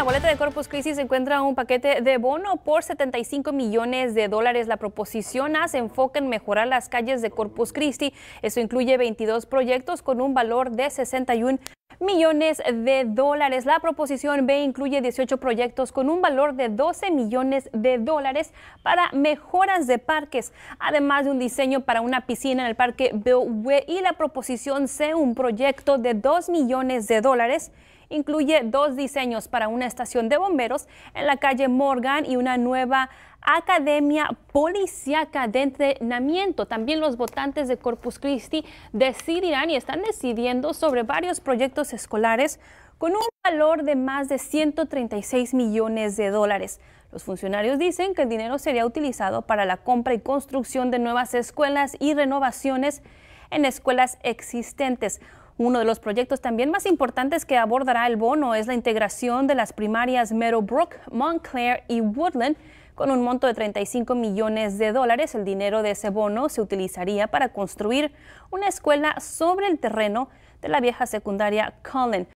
la boleta de Corpus Christi se encuentra un paquete de bono por 75 millones de dólares. La proposición A se enfoca en mejorar las calles de Corpus Christi. Eso incluye 22 proyectos con un valor de 61 millones de dólares. La proposición B incluye 18 proyectos con un valor de 12 millones de dólares para mejoras de parques, además de un diseño para una piscina en el parque B y la proposición C, un proyecto de 2 millones de dólares incluye dos diseños para una estación de bomberos en la calle Morgan y una nueva academia policíaca de entrenamiento. También los votantes de Corpus Christi decidirán y están decidiendo sobre varios proyectos escolares con un valor de más de 136 millones de dólares. Los funcionarios dicen que el dinero sería utilizado para la compra y construcción de nuevas escuelas y renovaciones en escuelas existentes. Uno de los proyectos también más importantes que abordará el bono es la integración de las primarias Meadowbrook, Montclair y Woodland con un monto de 35 millones de dólares, el dinero de ese bono se utilizaría para construir una escuela sobre el terreno de la vieja secundaria Cullen.